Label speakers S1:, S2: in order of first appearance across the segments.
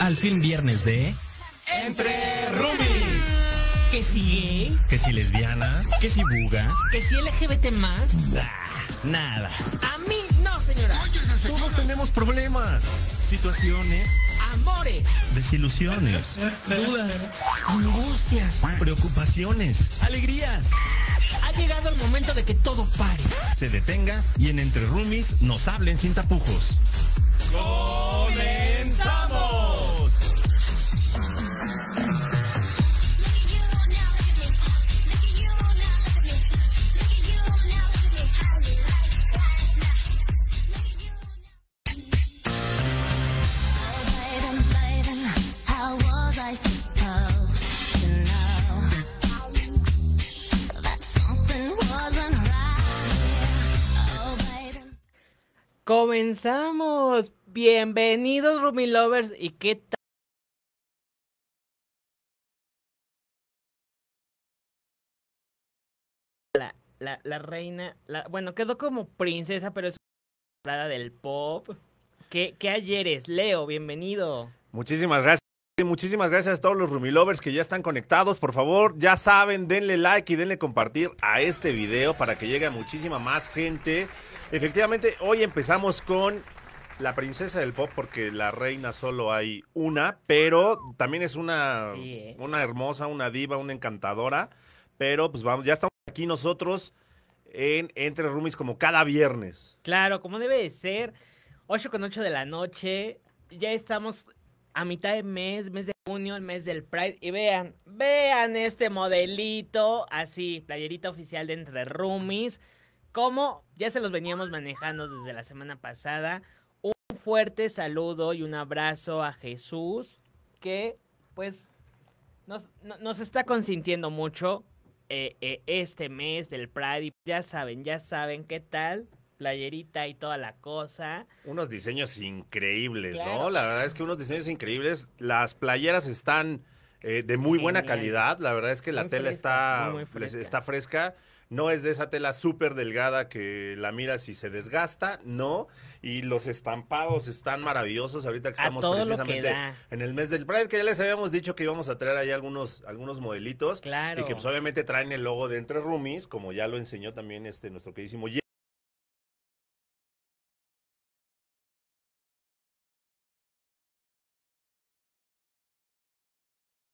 S1: Al fin viernes de...
S2: Entre
S3: rumis
S2: Que si ¿eh?
S1: Que si lesbiana. Que si buga.
S2: Que si LGBT más. nada. A mí no, señora. Todos tenemos
S4: problemas. Situaciones. Amores. Desilusiones. dudas. Angustias. Preocupaciones.
S1: Alegrías. Ha llegado el
S4: momento de que todo pare. Se detenga y en Entre Rumis nos hablen sin tapujos.
S1: ¡Oh!
S2: comenzamos. Bienvenidos, Rumi Lovers. ¿Y qué tal? La, la, la reina, la, bueno, quedó como princesa, pero es una del pop. ¿Qué, ¿Qué ayer es? Leo, bienvenido.
S4: Muchísimas gracias. Muchísimas gracias a todos los Lovers que ya están conectados. Por favor, ya saben, denle like y denle compartir a este video para que llegue a muchísima más gente. Efectivamente, hoy empezamos con la princesa del pop, porque la reina solo hay una, pero también es una, ¿eh? una hermosa, una diva, una encantadora. Pero pues vamos, ya estamos aquí nosotros en Entre Rumis como cada viernes.
S2: Claro, como debe de ser. 8 con 8 de la noche. Ya estamos a mitad de mes, mes de junio, el mes del Pride. Y vean, vean este modelito así, playerita oficial de Entre Rumis como ya se los veníamos manejando desde la semana pasada, un fuerte saludo y un abrazo a Jesús, que pues nos, está consintiendo mucho eh, eh, este mes del Pride. ya saben, ya saben qué tal, playerita y toda la cosa.
S4: Unos diseños increíbles, ¿no? La verdad es que unos diseños increíbles. Las playeras están... Eh, de muy buena calidad. La verdad es que la tela está fresca no es de esa tela súper delgada que la miras y se desgasta, no. Y los estampados están maravillosos ahorita que estamos precisamente en el mes del Pride, que ya les habíamos dicho que íbamos a traer ahí algunos, algunos modelitos. Claro. Y que pues, obviamente traen el logo de Entre Roomies, como ya lo enseñó también este nuestro queridísimo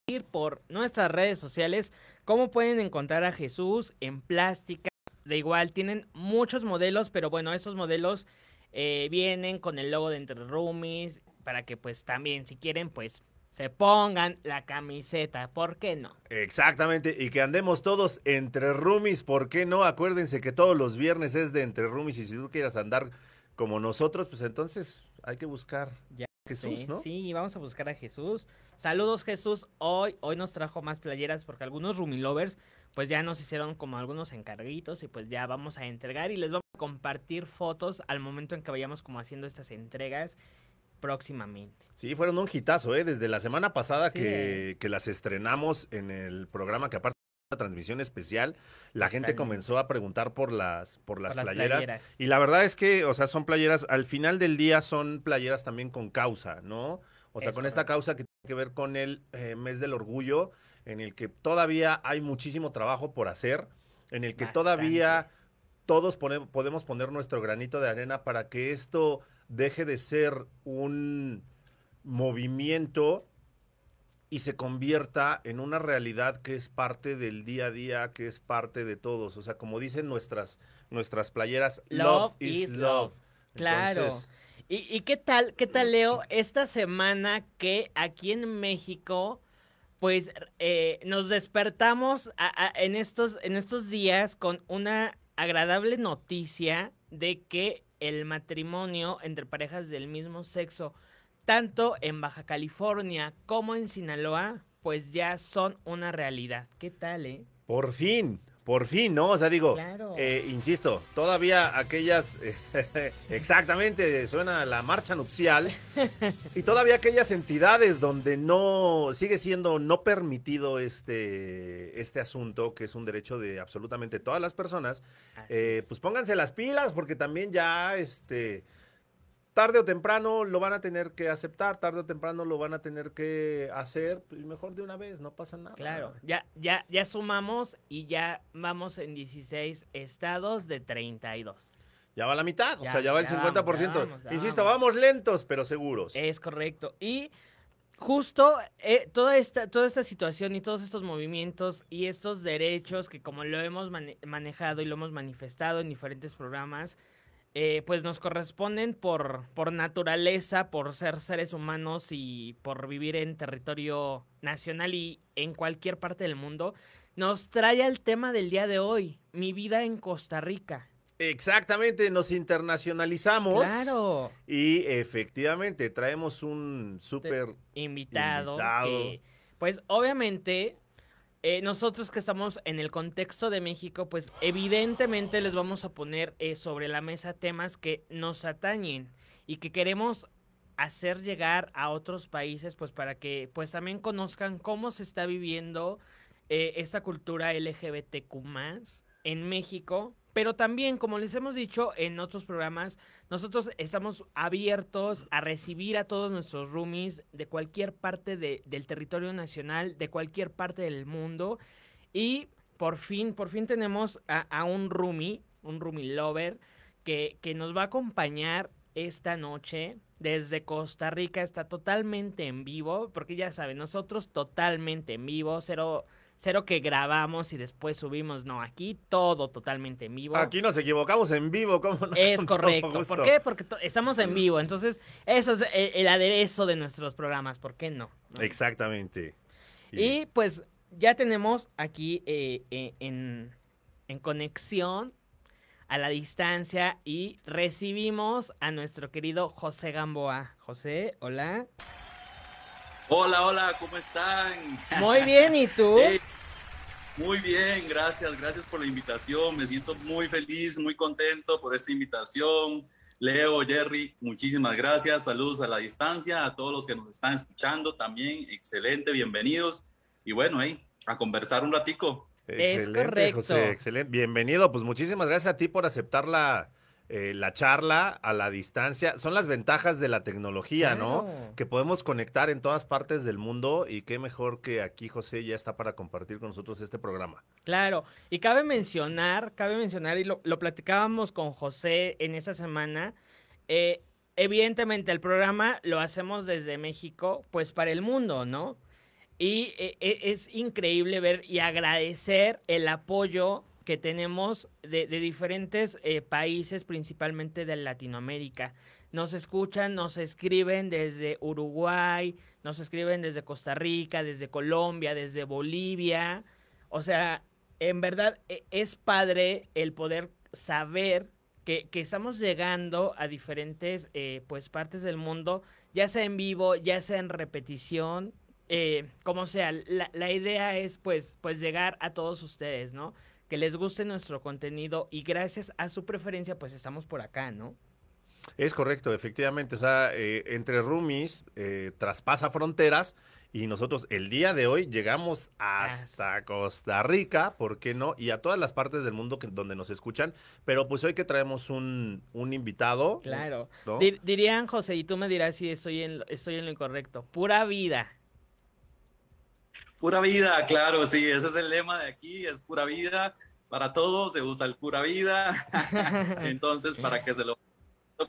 S2: ir por nuestras redes sociales cómo pueden encontrar a Jesús en plástica. De igual, tienen muchos modelos, pero bueno, esos modelos eh, vienen con el logo de Entre Rumis, para que pues también si quieren pues se pongan la camiseta, ¿por qué no?
S4: Exactamente, y que andemos todos entre Rumis, ¿por qué no? Acuérdense que todos los viernes es de entre Rumis, y si tú quieras andar como nosotros, pues entonces
S2: hay que buscar. Ya. Jesús, sí, ¿no? Sí, vamos a buscar a Jesús. Saludos, Jesús. Hoy, hoy nos trajo más playeras porque algunos lovers pues ya nos hicieron como algunos encarguitos y pues ya vamos a entregar y les vamos a compartir fotos al momento en que vayamos como haciendo estas entregas próximamente.
S4: Sí, fueron un hitazo, ¿eh? Desde la semana pasada que, que las estrenamos en el programa que aparte transmisión especial, la gente comenzó a preguntar por las, por las, playeras, Y la verdad es que, o sea, son playeras, al final del día son playeras también con causa, ¿no? O sea, con esta causa que tiene que ver con el eh, mes del orgullo, en el que todavía hay muchísimo trabajo por hacer, en el que todavía todos podemos poner nuestro granito de arena para que esto deje de ser un movimiento y se convierta en una realidad que es parte del día a día, que es parte de todos. O sea, como dicen nuestras, nuestras playeras, love, is love. Claro.
S2: ¿Y, ¿Y, qué tal, qué tal, Leo? Esta semana que aquí en México, pues eh, nos despertamos en, estos, en estos días con una agradable noticia de que el matrimonio entre parejas del mismo sexo tanto en Baja California como en Sinaloa, pues ya son una realidad. ¿Qué tal, eh?
S4: Por fin, por fin, ¿no? O sea, digo, eh, insisto, todavía aquellas, eh, exactamente, suena la marcha nupcial, y todavía aquellas entidades donde no, sigue siendo no permitido este, este asunto, que es un derecho de absolutamente todas las personas, eh, pues pónganse las pilas, porque también ya, este, tarde o temprano lo van a tener que aceptar, tarde o temprano lo van a tener que hacer, y pues, mejor de una vez, no pasa nada.
S2: Claro, ya, ya, ya sumamos y ya vamos en 16 estados de 32. Ya va la mitad, o sea, ya va el 50%. Insisto, vamos. lentos, pero seguros. Es correcto. Y justo eh, toda, esta, toda esta situación y todos estos movimientos y estos derechos que como lo hemos manejado y lo hemos manifestado en diferentes programas, eh, pues nos corresponden por, por naturaleza, por ser seres humanos y por vivir en territorio nacional y en cualquier parte del mundo, nos trae el tema del día de hoy, mi vida en Costa Rica.
S4: Exactamente, nos internacionalizamos. Claro. Y efectivamente, traemos un súper invitado.
S2: pues obviamente eh, nosotros que estamos en el contexto de México, pues evidentemente les vamos a poner eh, sobre la mesa temas que nos atañen y que queremos hacer llegar a otros países, pues para que pues también conozcan cómo se está viviendo eh, esta cultura LGBTQ en México pero también, como les hemos dicho en otros programas, nosotros estamos abiertos a recibir a todos nuestros roomies de cualquier parte de, del territorio nacional, de cualquier parte del mundo. Y por fin, por fin tenemos a, un roomie, un roomie lover, que, que nos va a acompañar esta noche desde Costa Rica. Está totalmente en vivo, porque ya saben, nosotros totalmente en vivo, cero cero que grabamos y después subimos, no, aquí todo totalmente en vivo. Aquí
S4: nos equivocamos en vivo, ¿cómo no? Es correcto. ¿Por qué?
S2: Porque estamos en vivo, entonces eso es el, aderezo de nuestros programas, ¿por qué no?
S4: Exactamente.
S2: Y... pues ya tenemos aquí eh, eh, en, en conexión a la distancia y recibimos a nuestro querido José Gamboa. José, hola.
S5: Hola, hola, ¿cómo están? Muy bien, ¿y tú? Eh, muy bien, gracias, gracias por la invitación. Me siento muy feliz, muy contento por esta invitación. Leo, Jerry, muchísimas gracias. Saludos a la distancia, a todos los que nos están escuchando también. Excelente, bienvenidos. Y bueno, ahí, a conversar un ratico. es correcto.
S4: excelente. Bienvenido, pues muchísimas gracias a ti por aceptar la, eh, la charla a la distancia. Son las ventajas de la tecnología, ¿no? Que podemos conectar en todas partes del mundo y qué mejor que aquí José ya está para compartir con nosotros este programa.
S2: Claro, y cabe mencionar, cabe mencionar, y lo, platicábamos con José en esta semana, eh, evidentemente el programa lo hacemos desde México, pues para el mundo, ¿no? Y eh, e, es increíble ver y agradecer el apoyo que tenemos de, diferentes eh, países, principalmente de Latinoamérica. Nos escuchan, nos escriben desde Uruguay, nos escriben desde Costa Rica, desde Colombia, desde Bolivia. O sea, en verdad e, es padre el poder saber que, estamos llegando a diferentes eh, pues partes del mundo, ya sea en vivo, ya sea en repetición, eh, como sea, la, idea es pues, pues llegar a todos ustedes, ¿no? que les guste nuestro contenido y gracias a su preferencia pues estamos por acá, ¿no?
S4: Es correcto, efectivamente. O sea, eh, entre roomies eh, traspasa fronteras y nosotros el día de hoy llegamos hasta Costa Rica, ¿por qué no? Y a todas las partes del mundo que, donde nos escuchan. Pero pues hoy que traemos un, un invitado. Claro.
S2: dirían, José, y tú me dirás si estoy en, estoy en lo incorrecto. Pura vida.
S5: Pura vida, claro, sí, ese es el lema de aquí, es pura vida. Para todos se usa el pura vida. Entonces, para que se lo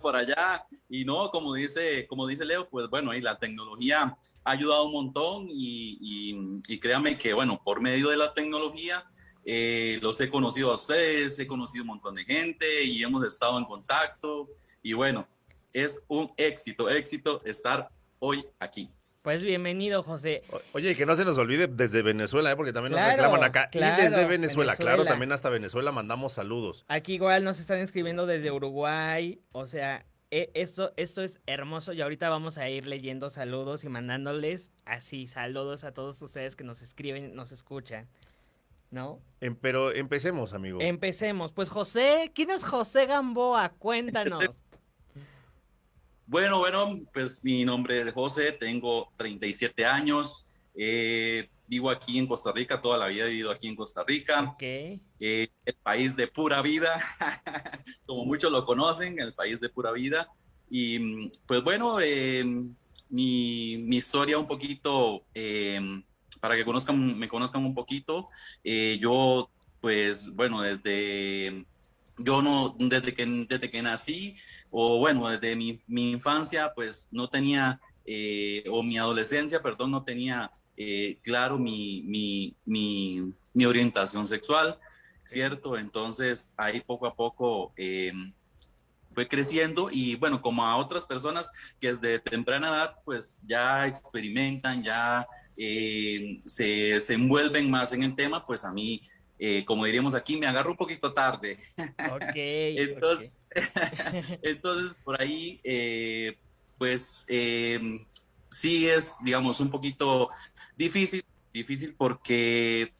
S5: por allá y no como dice como dice Leo pues bueno y la tecnología ha ayudado un montón y, y, créame que bueno por medio de la tecnología eh, los he conocido a ustedes he conocido un montón de gente y hemos estado en contacto y bueno es un éxito
S4: éxito estar hoy aquí
S2: pues bienvenido, José. oye, y que no se nos olvide
S4: desde Venezuela, ¿eh? porque también nos reclaman acá. y desde Venezuela, claro, también hasta Venezuela mandamos saludos.
S2: Aquí igual nos están escribiendo desde Uruguay, o sea, e, esto, esto es hermoso y ahorita vamos a ir leyendo saludos y mandándoles así saludos a todos ustedes que nos escriben, nos escuchan. ¿No?
S4: Em, pero empecemos, amigo.
S2: Empecemos. Pues José, ¿quién es José Gamboa? Cuéntanos.
S4: Bueno,
S5: bueno, pues mi nombre es José, tengo 37 años, eh, vivo aquí en Costa Rica, toda la vida he vivido aquí en Costa Rica. Eh, el país de pura vida, como muchos lo conocen, el país de pura vida. Y mm, pues bueno, eh, mi, mi, historia un poquito, para que conozcan, me conozcan un poquito, yo pues bueno, desde yo no, desde que, que nací, o bueno, desde mi, infancia, pues no tenía, eh, o mi adolescencia, perdón, no tenía eh, claro mi, orientación sexual, ¿cierto? Entonces ahí poco a poco em, fue creciendo y bueno, como a otras personas que desde temprana edad, pues ya experimentan, ya eh, se, se envuelven más en el tema, pues a mí eh, como diríamos aquí, me agarro un poquito tarde. entonces, por ahí, eh, pues em, sí es, digamos, un poquito difícil, difícil porque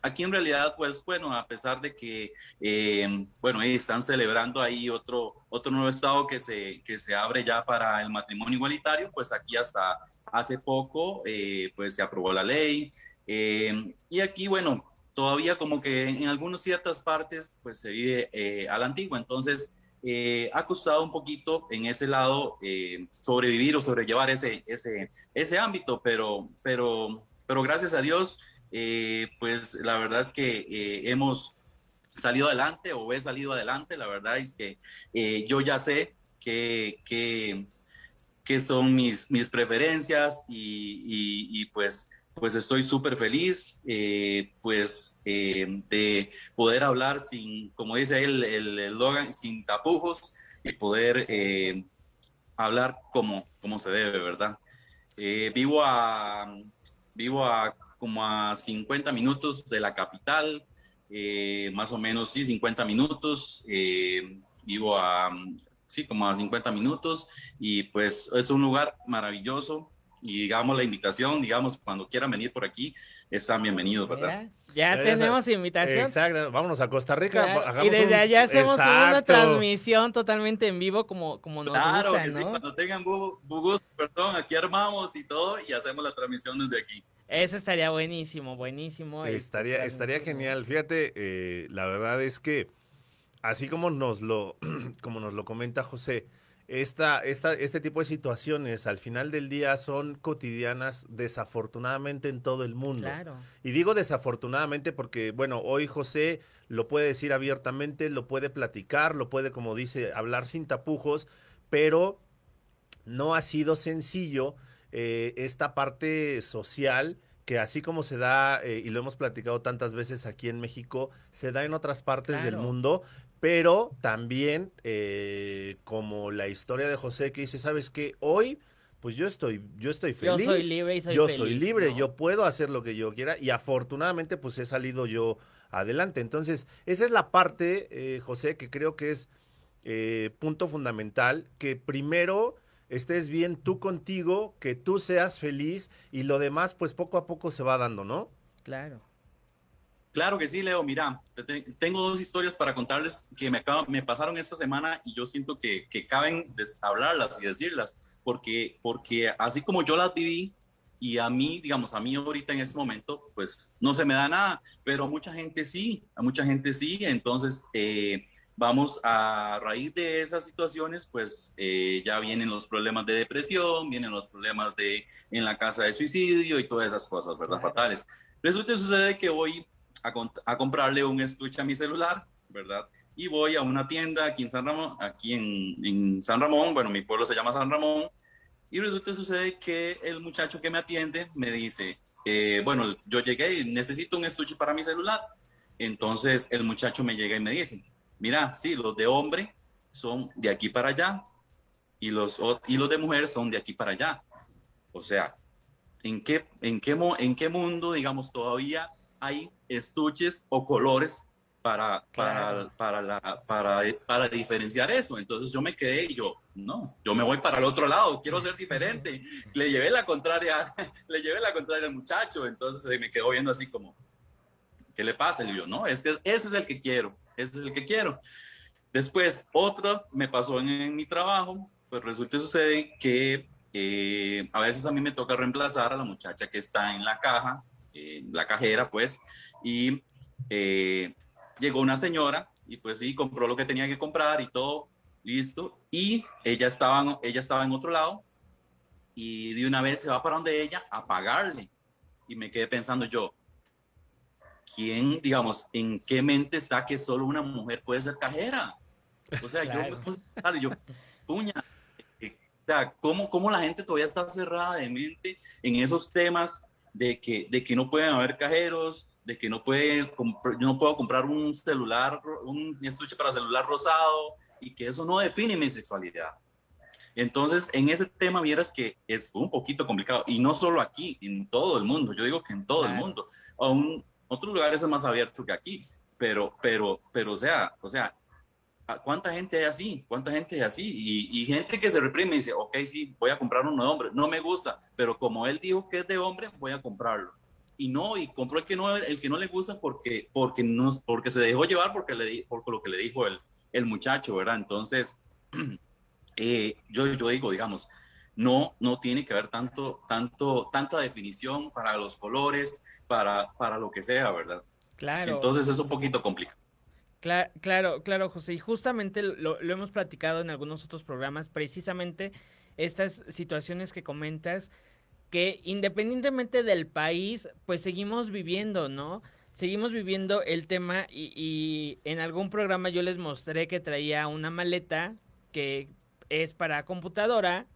S5: aquí en realidad, pues bueno, a pesar de que, em, bueno, están celebrando ahí otro, otro nuevo estado que se, se abre ya para el matrimonio igualitario, pues aquí hasta hace poco, eh, pues se aprobó la ley. Em, y aquí, bueno, todavía como que en algunas ciertas partes pues se vive eh, a la antigua. Entonces eh, ha costado un poquito en ese lado eh, sobrevivir o sobrellevar ese, ese, ámbito, pero, pero, pero gracias a Dios eh, pues la verdad es que hemos salido adelante o he salido adelante. La verdad es que yo ya sé que... que qué son mis, mis preferencias y, y pues pues estoy súper feliz, eh, pues eh, de poder hablar sin, como dice él, el logan sin tapujos y poder eh, hablar como, se debe, ¿verdad? vivo a, vivo a como a 50 minutos de la capital, más o menos, sí, 50 minutos, vivo a, sí, como a 50 minutos y pues es un lugar maravilloso y digamos la invitación, digamos, cuando quieran venir por aquí, están bienvenidos, ¿verdad?
S2: Ya, tenemos invitación. Exacto, vámonos a Costa Rica. Y desde allá hacemos una transmisión totalmente en vivo como, como nos claro que ¿no? cuando tengan
S5: bugos, perdón, aquí armamos y todo y hacemos la transmisión desde aquí. Eso
S2: estaría buenísimo, buenísimo. Estaría, estaría
S4: genial. Fíjate, eh, la verdad es que así como nos lo, como nos lo comenta José, esta, esta, este tipo de situaciones al final del día son cotidianas desafortunadamente en todo el mundo. Y digo desafortunadamente porque, bueno, hoy José lo puede decir abiertamente, lo puede platicar, lo puede, como dice, hablar sin tapujos, pero no ha sido sencillo eh, esta parte social que así como se da, eh, y lo hemos platicado tantas veces aquí en México, se da en otras partes del mundo, pero también eh, como la historia de José que dice, ¿sabes qué? Hoy, pues yo estoy, yo estoy feliz. Yo soy libre Yo soy libre, yo puedo hacer lo que yo quiera y afortunadamente pues he salido yo adelante. Entonces, esa es la parte, eh, José, que creo que es eh, punto fundamental, que primero estés bien tú contigo, que tú seas feliz y lo demás pues poco a poco se va dando, ¿no?
S2: Claro.
S5: Claro que sí, Leo. Mira, tengo dos historias para contarles que me, me pasaron esta semana y yo siento que, que caben hablarlas y decirlas, porque, porque así como yo las viví y a mí, digamos, a mí ahorita en este momento, pues no se me da nada, pero a mucha gente sí, a mucha gente sí. Entonces, eh, vamos a raíz de esas situaciones, pues eh, ya vienen los problemas de depresión, vienen los problemas de en la casa de suicidio y todas esas cosas, ¿verdad? Fatales. Resulta sucede que hoy a, comprarle un estuche a mi celular, ¿verdad? Y voy a una tienda aquí en San Ramón, aquí en, San Ramón, bueno, mi pueblo se llama San Ramón, y resulta sucede que el muchacho que me atiende me dice, eh, bueno, yo llegué y necesito un estuche para mi celular. Entonces el muchacho me llega y me dice, mira, sí, los de hombre son de aquí para allá y los, y los de mujer son de aquí para allá. O sea, ¿en qué, en, qué, ¿en qué mundo, digamos, todavía hay estuches o colores para, para, para, diferenciar eso. Entonces yo me quedé y yo, no, yo me voy para el otro lado, quiero ser diferente. Le llevé la contraria, le llevé la contraria al muchacho, entonces eh, me quedó viendo así como, ¿qué le pasa? Y yo, no, es que ese es el que quiero, ese es el que quiero. Después, otra me pasó en, mi trabajo, pues resulta sucede que eh, a veces a mí me toca reemplazar a la muchacha que está en la caja la cajera, pues, y eh, llegó una señora y pues sí, compró lo que tenía que comprar y todo, listo, y ella estaba, ella estaba en otro lado y de una vez se va para donde ella a pagarle. Y me quedé pensando yo, ¿quién, digamos, en qué mente está que solo una mujer puede ser cajera? O sea, yo yo, puña, eh, o ¿cómo, ¿cómo, la gente todavía está cerrada de mente en esos temas? de que, de que no pueden haber cajeros, de que no, pueden yo no puedo comprar un celular, un estuche para celular rosado, y que eso no define mi sexualidad. Entonces, en ese tema vieras que es un poquito complicado, y no solo aquí, en todo el mundo, yo digo que en todo el mundo, aún otros lugares es más abierto que aquí, pero, pero, pero, o sea, o sea, ¿Cuánta gente es así? ¿Cuánta gente es así? Y, gente que se reprime y dice, ok, sí, voy a comprar uno de hombre, no me gusta, pero como él dijo que es de hombre, voy a comprarlo. Y no, y compró el que no, el que no le gusta porque, porque, no, porque se dejó llevar porque le, por lo que le dijo el, el muchacho, ¿verdad? Entonces, eh, yo, yo digo, digamos, no, no tiene que haber tanto, tanto, tanta definición para los colores, para, para lo que sea, ¿verdad?
S2: Claro. Entonces
S5: es un poquito complicado.
S2: Claro, claro, claro, José. Y justamente lo, hemos platicado en algunos otros programas, precisamente estas situaciones que comentas, que independientemente del país, pues seguimos viviendo, ¿no? Seguimos viviendo el tema y, en algún programa yo les mostré que traía una maleta que es para computadora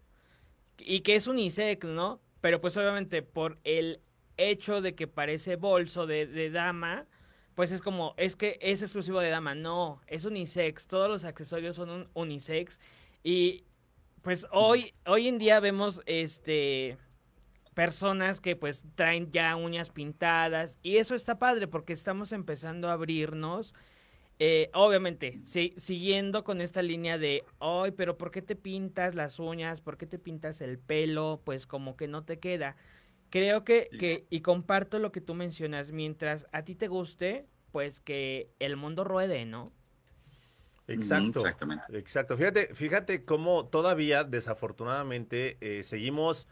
S2: y que es un ISEX, ¿no? Pero pues obviamente por el hecho de que parece bolso de, de dama, pues es como, es que es exclusivo de dama. No, es unisex. Todos los accesorios son unisex. Y pues hoy, hoy en día vemos este personas que pues traen ya uñas pintadas. Y eso está padre porque estamos empezando a abrirnos. Eh, obviamente, siguiendo con esta línea de, ay, pero ¿por qué te pintas las uñas? ¿Por qué te pintas el pelo? Pues como que no te queda. Creo que, que, y comparto lo que tú mencionas, mientras a ti te guste, pues que el mundo ruede, ¿no?
S4: Exacto. Exactamente. Exacto. Fíjate, fíjate cómo todavía, desafortunadamente, eh, seguimos,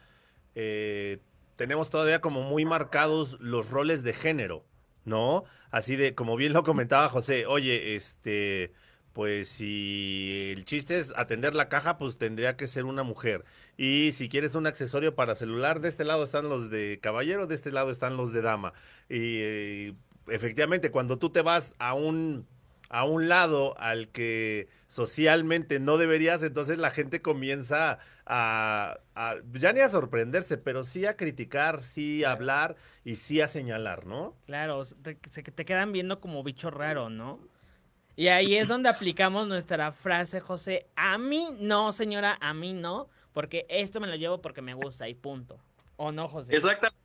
S4: eh, tenemos todavía como muy marcados los roles de género, ¿no? Así de, como bien lo comentaba José, oye, este, pues si el chiste es atender la caja, pues tendría que ser una mujer. Y si quieres un accesorio para celular, de este lado están los de caballero, de este lado están los de dama. Y eh, efectivamente, cuando tú te vas a un a un lado al que socialmente no deberías, entonces la gente comienza a, ya ni a sorprenderse, pero sí a criticar, sí a hablar y sí a señalar,
S2: ¿no? Claro, se te quedan viendo como bicho raro, ¿no? Y ahí es donde aplicamos nuestra frase, José, a mí no, señora, a mí no, porque esto me lo llevo porque me gusta y punto. ¿O no, José?
S5: Exactamente.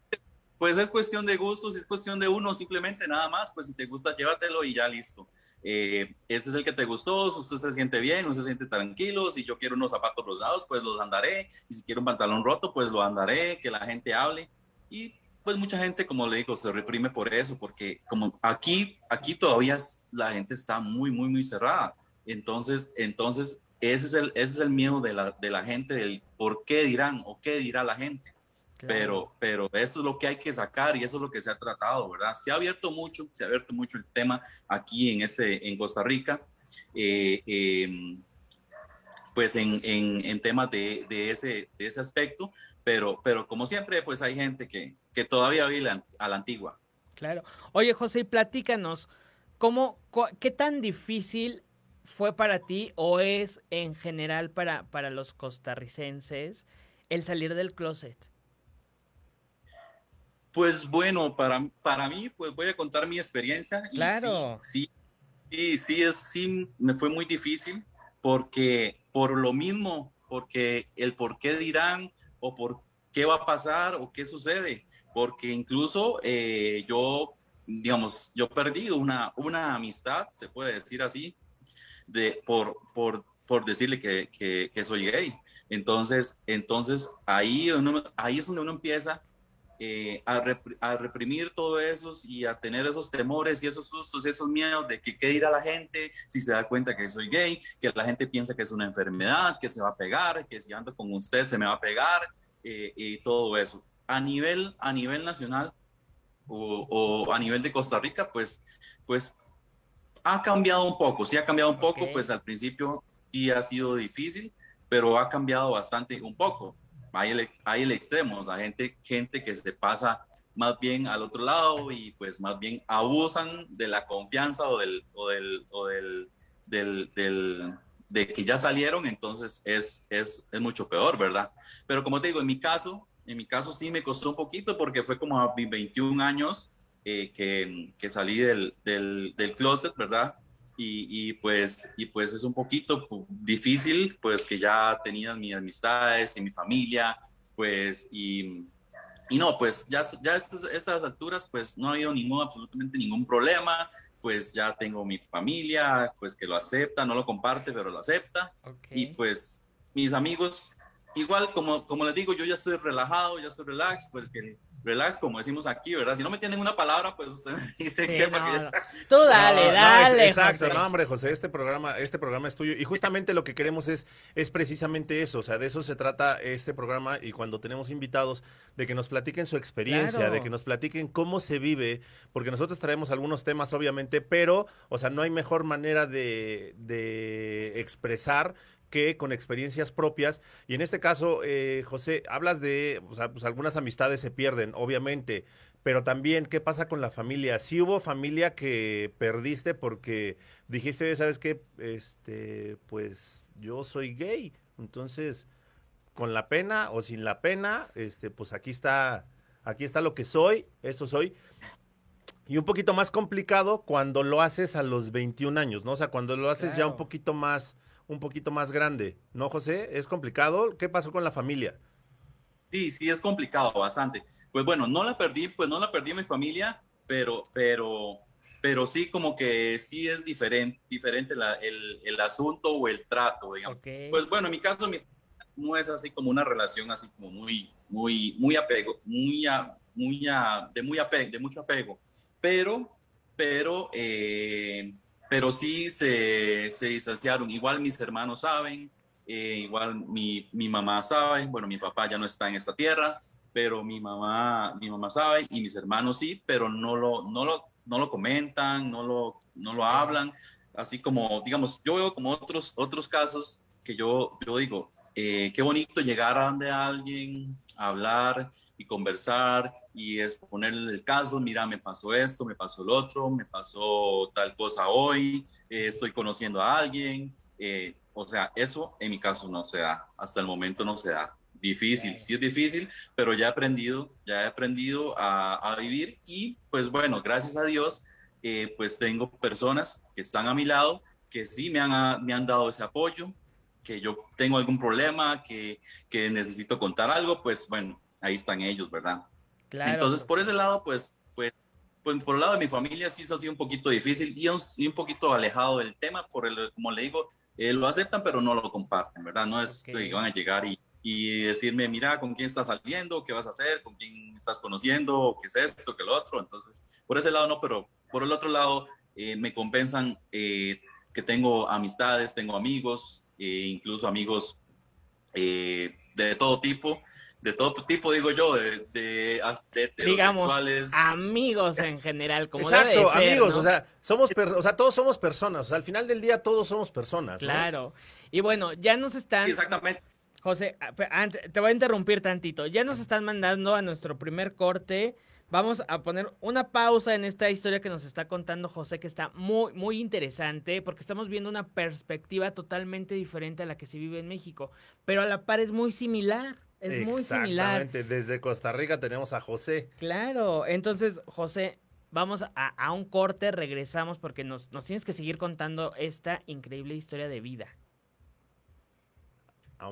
S5: Pues es cuestión de gustos, es cuestión de uno simplemente, nada más, pues si te gusta, llévatelo y ya listo. Eh, este es el que te gustó, usted se siente bien, usted se siente tranquilo, si yo quiero unos zapatos rosados, pues los andaré, y si quiero un pantalón roto, pues lo andaré, que la gente hable y pues mucha gente, como le digo, se reprime por eso, porque como aquí, aquí todavía la gente está muy, muy, muy cerrada. Entonces, entonces ese es el, es el miedo de la, de la gente, del por qué dirán o qué dirá la gente. Pero, pero eso es lo que hay que sacar y eso es lo que se ha tratado, ¿verdad? Se ha abierto mucho, se ha abierto mucho el tema aquí en, este, en Costa Rica. Eh, em, pues en, temas de, ese, aspecto, pero, pero como siempre, pues hay gente que, todavía vive a la antigua.
S2: Claro. Oye, José, y platícanos, ¿cómo, ¿qué tan difícil fue para ti o es en general para, para los costarricenses el salir del closet?
S5: Pues bueno, para, para mí, pues voy a contar mi experiencia. Claro. sí, sí, sí, sí, me fue muy difícil porque por lo mismo, porque el por qué dirán o por qué va a pasar o qué sucede, porque incluso eh, yo, digamos, yo perdí una, una amistad, se puede decir así, de, por, por, decirle que, que, soy gay. Entonces, entonces ahí, ahí es donde uno empieza eh, a, reprimir todo eso y a tener esos temores y esos sustos, esos miedos de que qué dirá la gente si se da cuenta que soy gay, que la gente piensa que es una enfermedad, que se va a pegar, que si ando con usted se me va a pegar eh, y todo eso. A nivel, a nivel nacional o, a nivel de Costa Rica, pues, pues ha cambiado un poco, Si ha cambiado un poco, pues al principio sí ha sido difícil, pero ha cambiado bastante un poco hay, el, hay extremo, o gente, gente que se pasa más bien al otro lado y pues más bien abusan de la confianza o del, de que ya salieron, entonces es, es, mucho peor, ¿verdad? Pero como te digo, en mi caso, en mi caso sí me costó un poquito porque fue como a mis 21 años eh, que, salí del, del, del, closet, ¿verdad? Y, pues, y pues es un poquito difícil, pues que ya tenía mis amistades y mi familia, pues, y, y no, pues ya, ya a estas, alturas, pues no ha habido ningún, absolutamente ningún problema, pues ya tengo mi familia, pues que lo acepta, no lo comparte, pero lo acepta, y pues mis amigos, igual como, como les digo, yo ya estoy relajado, ya estoy relax, pues que relax, como decimos aquí, ¿verdad? Si no me tienen una palabra, pues usted dicen dice que Tú dale, dale. exacto, no,
S4: hombre, José, este programa, este programa es tuyo. Y justamente lo que queremos es, es precisamente eso. O sea, de eso se trata este programa y cuando tenemos invitados, de que nos platiquen su experiencia, de que nos platiquen cómo se vive, porque nosotros traemos algunos temas, obviamente, pero, o sea, no hay mejor manera de, de expresar que con experiencias propias. Y en este caso, eh, José, hablas de, o sea, pues algunas amistades se pierden, obviamente, pero también, ¿qué pasa con la familia? Si ¿Sí hubo familia que perdiste porque dijiste, ¿sabes qué? Este, pues yo soy gay, entonces, con la pena o sin la pena, este, pues aquí está, aquí está lo que soy, esto soy. Y un poquito más complicado cuando lo haces a los 21 años, ¿no? O sea, cuando lo haces ya un poquito más un poquito más grande, ¿no, José? ¿Es complicado? ¿Qué pasó con la familia? Sí, sí, es complicado, bastante. Pues bueno, no la perdí, pues no la perdí mi familia,
S5: pero, pero, pero sí como que sí es diferente, diferente el, asunto o el trato, digamos. Pues bueno, en mi caso no es así como una relación así como muy, muy, muy apego, muy, muy de muy apego, de mucho apego, pero, pero eh, pero sí se, distanciaron. Igual mis hermanos saben, eh, igual mi, mi, mamá sabe, bueno, mi papá ya no está en esta tierra, pero mi mamá, mi mamá sabe y mis hermanos sí, pero no lo, no lo, no lo comentan, no lo, no lo hablan. Así como, digamos, yo veo como otros, otros casos que yo, yo digo, eh, qué bonito llegar a donde alguien, hablar, y conversar y es ponerle el caso, mira, me pasó esto, me pasó el otro, me pasó tal cosa hoy, eh, estoy conociendo a alguien. Eh, o sea, eso en mi caso no se da, hasta el momento no se da. Difícil, sí es difícil, pero ya he aprendido, ya he aprendido a, vivir y pues bueno, gracias a Dios, eh, pues tengo personas que están a mi lado, que sí me han, me han dado ese apoyo, que yo tengo algún problema, que, que necesito contar algo, pues bueno, ahí están ellos, ¿verdad? Claro. Entonces, por ese lado, pues, pues, pues por el lado de mi familia sí es así un poquito difícil y un, un poquito alejado del tema, por el, como le digo, eh, lo aceptan pero no lo comparten, ¿verdad? No es que van a llegar y, y decirme, mira, ¿con quién estás saliendo? ¿Qué vas a hacer? ¿Con quién estás conociendo? ¿Qué es esto? ¿Qué lo otro? Entonces, por ese lado no, pero por el otro lado eh, me compensan eh, que tengo amistades, tengo amigos, e incluso amigos de todo tipo
S2: de todo tipo, digo yo, de, de, digamos, amigos en general, como amigos, o sea,
S4: somos, o sea, todos somos personas, al final del día todos somos
S2: personas. Claro. Y bueno, ya nos están Exactamente. José, ah, te voy a interrumpir tantito. Ya nos están mandando a nuestro primer corte. Vamos a poner una pausa en esta historia que nos está contando José, que está muy, muy interesante, porque estamos viendo una perspectiva totalmente diferente a la que se vive en México, pero a la par es muy similar. Es muy similar.
S4: desde Costa Rica tenemos a José.
S2: Claro, entonces José, vamos a, un corte, regresamos porque nos, tienes que seguir contando esta increíble historia de vida.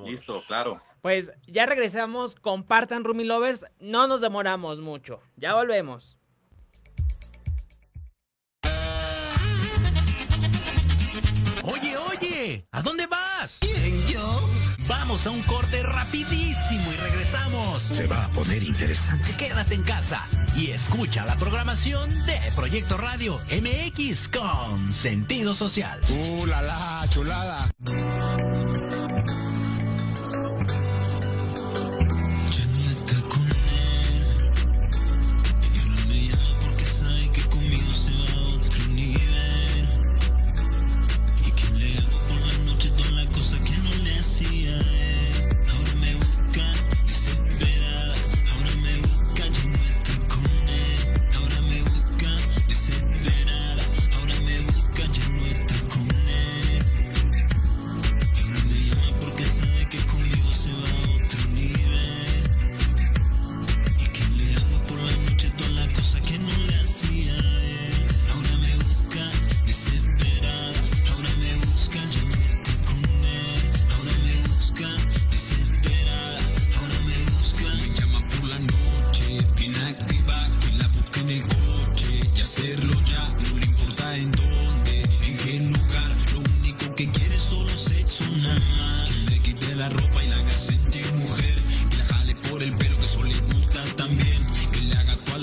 S2: Listo, claro. Pues ya regresamos, compartan Rumi Lovers, no nos demoramos mucho, ya volvemos.
S1: Oye, oye, ¿a dónde vas? ¿Quién, yo? Vamos a un corte rapidísimo y regresamos. Se va a poner interesante. Quédate en casa y escucha la programación de Proyecto Radio MX con sentido social. ¡Uh, la chulada!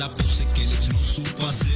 S3: la pousser qu'elle est une soupe assez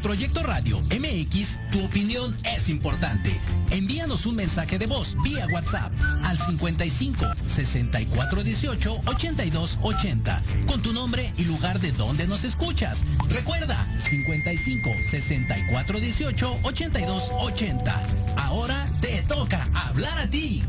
S1: Proyecto Radio MX, tu opinión es importante. Envíanos un mensaje de voz vía WhatsApp al 55 64 18 82 80 con tu nombre y lugar de donde nos escuchas. Recuerda 55 64 18 82 80. Ahora te toca hablar a ti.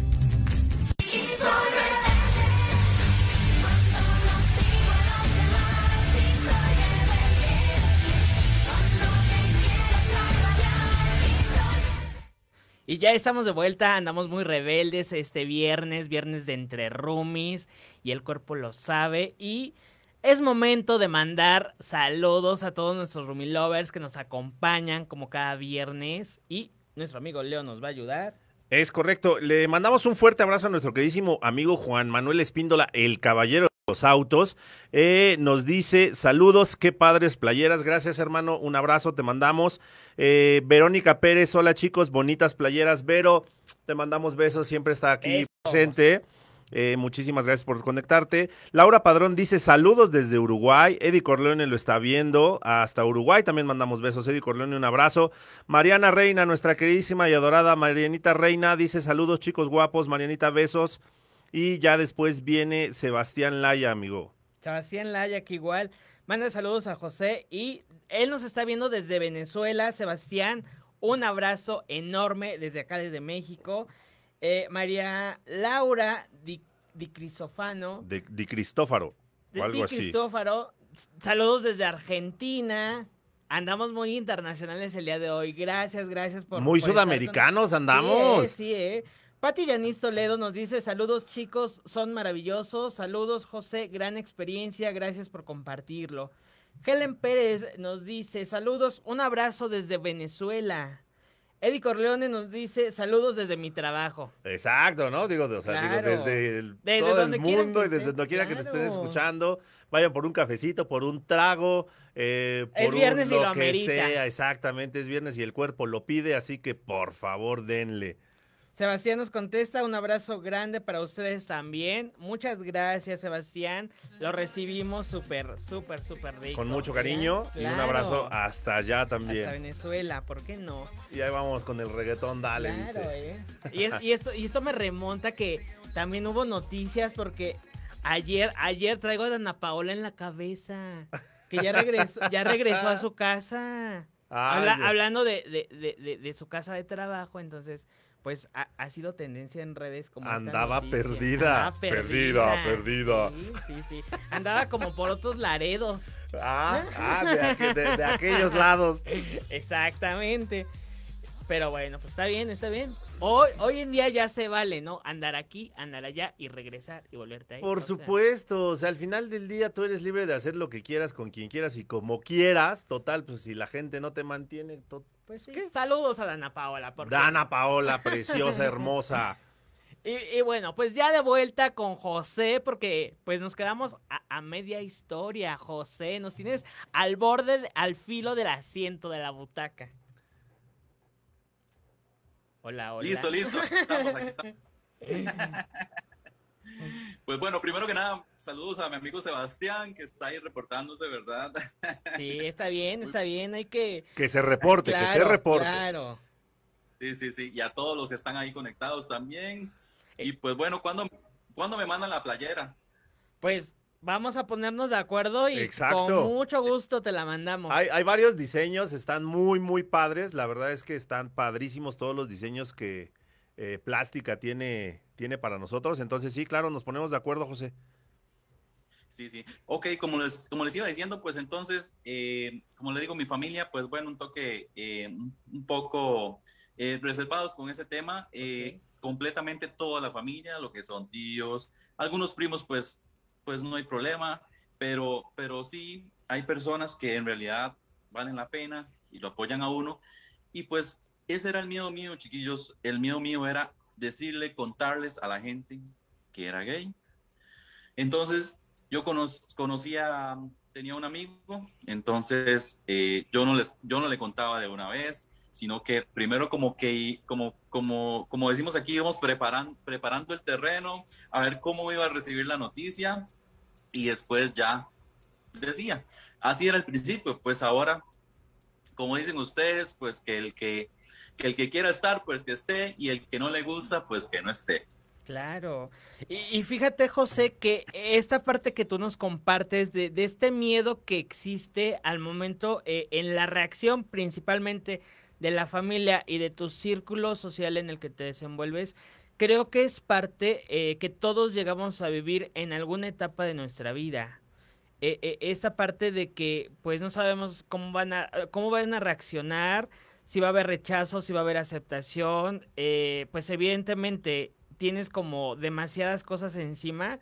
S2: Y ya estamos de vuelta, andamos muy rebeldes este viernes, viernes de entre rumis y el cuerpo lo sabe. Y es momento de mandar saludos a todos nuestros roomie lovers que nos acompañan como cada viernes. Y nuestro amigo Leo nos va a ayudar.
S4: Es correcto. Le mandamos un fuerte abrazo a nuestro queridísimo amigo Juan Manuel Espíndola, el caballero los autos. Eh, nos dice, saludos, qué padres playeras. Gracias, hermano. Un abrazo, te mandamos. Eh, Verónica Pérez, hola chicos, bonitas playeras. Vero, te mandamos besos, siempre está aquí presente. Eh, muchísimas gracias por conectarte. Laura Padrón dice saludos desde Uruguay. Eddie Corleone lo está viendo. Hasta Uruguay también mandamos besos. Eddie Corleone, un abrazo. Mariana Reina, nuestra queridísima y adorada Marianita Reina, dice saludos chicos guapos. Marianita, besos. Y ya después viene Sebastián Laya, amigo.
S2: Sebastián Laya, que igual manda saludos a José y él nos está viendo desde Venezuela. Sebastián, un abrazo enorme desde acá, desde México. Eh, María Laura Di, Cristofano
S4: De, Di Cristófaro. O algo Di
S2: Saludos desde Argentina. Andamos muy internacionales el día de hoy. Gracias, gracias por. Muy sudamericanos andamos. Sí, sí, eh. Pati Yanis Toledo nos dice, saludos chicos, son maravillosos, saludos José, gran experiencia, gracias por compartirlo. Helen Pérez nos dice, saludos, un abrazo desde Venezuela. Eddie Corleone nos dice saludos desde mi trabajo.
S4: Exacto, ¿no? Digo, desde, todo el mundo y desde donde quiera que te estén escuchando, vayan por un cafecito, por un trago, eh, por es viernes y lo, que sea, exactamente, es viernes y el cuerpo lo pide, así que por favor denle.
S2: Sebastián nos contesta, un abrazo grande para ustedes también. Muchas gracias, Sebastián. Lo recibimos súper, súper, súper rico. Con mucho cariño y un abrazo
S4: hasta allá también. Hasta
S2: Venezuela, ¿por qué no?
S4: Y ahí vamos con el reggaetón, dale, claro, ¿eh?
S2: Y, esto, y esto me remonta que también hubo noticias porque ayer, ayer traigo a Ana Paola en la cabeza. Que ya regresó, ya regresó a su casa. hablando de su casa de trabajo, entonces pues ha, sido tendencia en redes como andaba perdida, andaba perdida, perdida, perdida. Sí, sí, sí. Andaba como por otros laredos. Ah, ah de, aquellos lados. Exactamente. Pero bueno, pues está bien, está bien. Hoy, hoy en día ya se vale, ¿no? Andar aquí, andar allá y regresar y volverte ahí. Por supuesto,
S4: o sea, al final del día tú eres libre de hacer lo que quieras con quien quieras y como quieras. Total, pues si la gente no te mantiene, total
S2: pues saludos a Dana Paola. por Dana
S4: Paola, preciosa, hermosa.
S2: Y, bueno, pues ya de vuelta con José, porque pues nos quedamos a, a media historia, José. Nos tienes al borde, al filo del asiento de la butaca. Hola, hola. Listo, listo.
S5: Pues bueno, primero que nada, saludos a mi amigo Sebastián, que está ahí reportándose, ¿verdad? Sí,
S2: está bien, pues está bien, hay que... Que se reporte, que se reporte. Claro.
S5: Sí, sí, sí, y a todos los que están ahí conectados también. Eh. Y
S4: pues bueno, ¿cuándo,
S2: me mandan la playera? Pues Vamos a ponernos de acuerdo y con mucho gusto te la mandamos. Hay,
S4: hay, varios diseños, están muy, muy padres. La verdad es que están padrísimos todos los diseños que, eh, plástica tiene, tiene para nosotros. Entonces, sí, claro, nos ponemos de acuerdo, José.
S5: Sí, sí. Ok, como les, como les iba diciendo, pues entonces, eh, como le digo, mi familia, pues bueno, un toque eh, un poco reservados con ese tema. Completamente toda la familia, lo que son tíos, algunos primos, pues, pues no hay problema, pero, pero sí hay personas que en realidad valen la pena y lo apoyan a uno. Y pues ese era el miedo mío, chiquillos. El miedo mío era decirle, contarles a la gente que era gay. Entonces, yo conocía, tenía un amigo, entonces eh, yo, no les, yo no le contaba de una vez, sino que primero como que, como, como, como decimos aquí, íbamos preparando el terreno, a ver cómo iba a recibir la noticia y después ya decía. Así era el principio, pues ahora, como dicen ustedes, pues que el que el que quiera estar, pues que esté, y el que no le gusta, pues que no esté.
S2: Claro. Y, fíjate, José, que esta parte que tú nos compartes de, este miedo que existe al momento eh, en la reacción principalmente de la familia y de tu círculo social en el que te desenvuelves, creo que es parte eh, que todos llegamos a vivir en alguna etapa de nuestra vida. Eh, esta parte de que pues no sabemos cómo van cómo van a reaccionar, si va a haber rechazo, si va a haber aceptación, eh, pues evidentemente tienes como demasiadas cosas encima